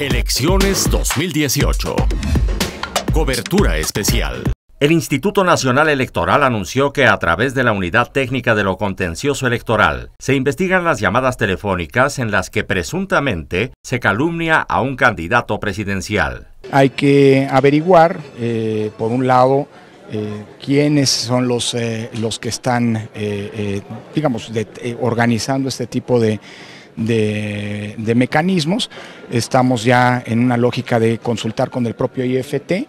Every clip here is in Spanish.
Elecciones 2018. Cobertura especial. El Instituto Nacional Electoral anunció que a través de la Unidad Técnica de lo Contencioso Electoral se investigan las llamadas telefónicas en las que presuntamente se calumnia a un candidato presidencial. Hay que averiguar, eh, por un lado, eh, quiénes son los, eh, los que están, digamos, organizando este tipo de de, mecanismos. Estamos ya en una lógica de consultar con el propio IFT,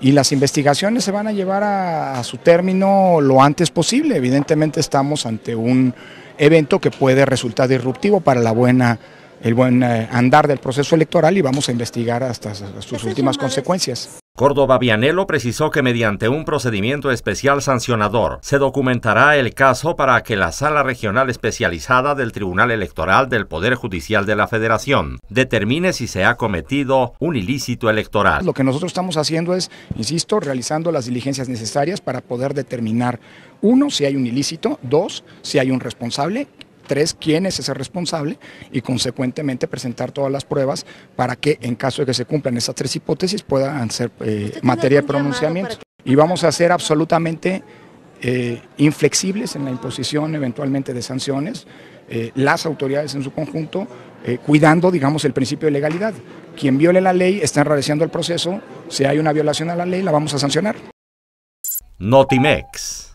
y las investigaciones se van a llevar a, su término lo antes posible. Evidentemente estamos ante un evento que puede resultar disruptivo para la buena el buen eh, andar del proceso electoral y vamos a investigar hasta sus últimas consecuencias. Córdoba Vianelo precisó que mediante un procedimiento especial sancionador se documentará el caso para que la Sala Regional Especializada del Tribunal Electoral del Poder Judicial de la Federación determine si se ha cometido un ilícito electoral. Lo que nosotros estamos haciendo es, insisto, realizando las diligencias necesarias para poder determinar, uno, si hay un ilícito, dos, si hay un responsable tres, quién es ese responsable y consecuentemente presentar todas las pruebas para que en caso de que se cumplan esas tres hipótesis puedan ser eh, materia de pronunciamiento. Y vamos a ser absolutamente eh, inflexibles en la imposición eventualmente de sanciones, eh, las autoridades en su conjunto, cuidando, digamos, el principio de legalidad. Quien viole la ley está enrareciendo el proceso, si hay una violación a la ley la vamos a sancionar. Notimex.